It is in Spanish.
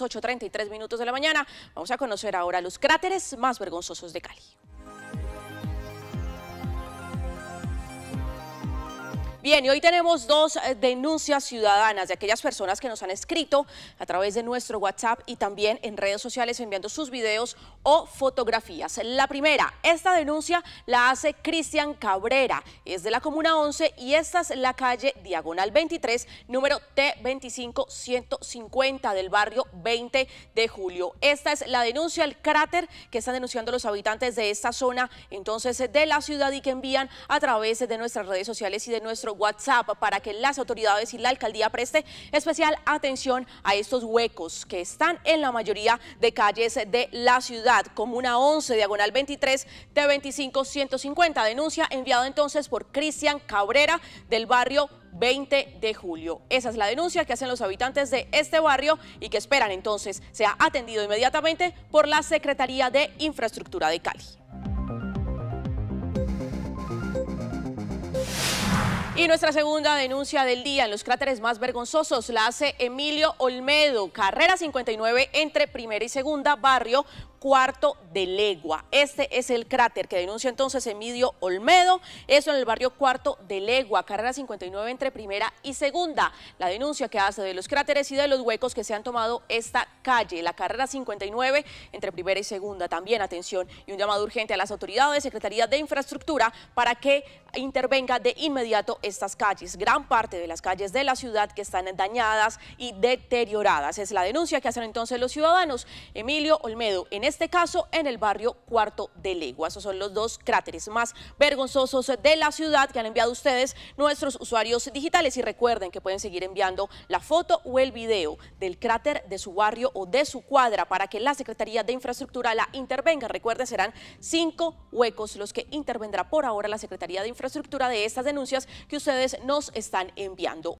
8.33 minutos de la mañana. Vamos a conocer ahora los cráteres más vergonzosos de Cali. Bien, y hoy tenemos dos eh, denuncias ciudadanas de aquellas personas que nos han escrito a través de nuestro WhatsApp y también en redes sociales enviando sus videos o fotografías. La primera, esta denuncia la hace Cristian Cabrera, es de la Comuna 11 y esta es la calle Diagonal 23, número t 25 150 del barrio 20 de julio. Esta es la denuncia, el cráter que están denunciando los habitantes de esta zona, entonces de la ciudad y que envían a través de nuestras redes sociales y de nuestro WhatsApp para que las autoridades y la alcaldía preste especial atención a estos huecos que están en la mayoría de calles de la ciudad. Comuna 11, diagonal 23 de 25 150. Denuncia enviada entonces por Cristian Cabrera del barrio 20 de julio. Esa es la denuncia que hacen los habitantes de este barrio y que esperan entonces sea atendido inmediatamente por la Secretaría de Infraestructura de Cali. Y nuestra segunda denuncia del día en los cráteres más vergonzosos la hace Emilio Olmedo, carrera 59 entre primera y segunda barrio cuarto de legua. Este es el cráter que denuncia entonces Emilio Olmedo, eso en el barrio cuarto de legua, carrera 59 entre primera y segunda. La denuncia que hace de los cráteres y de los huecos que se han tomado esta calle, la carrera 59 entre primera y segunda. También atención y un llamado urgente a las autoridades, Secretaría de Infraestructura, para que intervenga de inmediato estas calles, gran parte de las calles de la ciudad que están dañadas y deterioradas. Es la denuncia que hacen entonces los ciudadanos. Emilio Olmedo, en este caso en el barrio Cuarto de Legua. Esos son los dos cráteres más vergonzosos de la ciudad que han enviado ustedes nuestros usuarios digitales. Y recuerden que pueden seguir enviando la foto o el video del cráter de su barrio o de su cuadra para que la Secretaría de Infraestructura la intervenga. Recuerden, serán cinco huecos los que intervendrá por ahora la Secretaría de Infraestructura de estas denuncias que ustedes nos están enviando.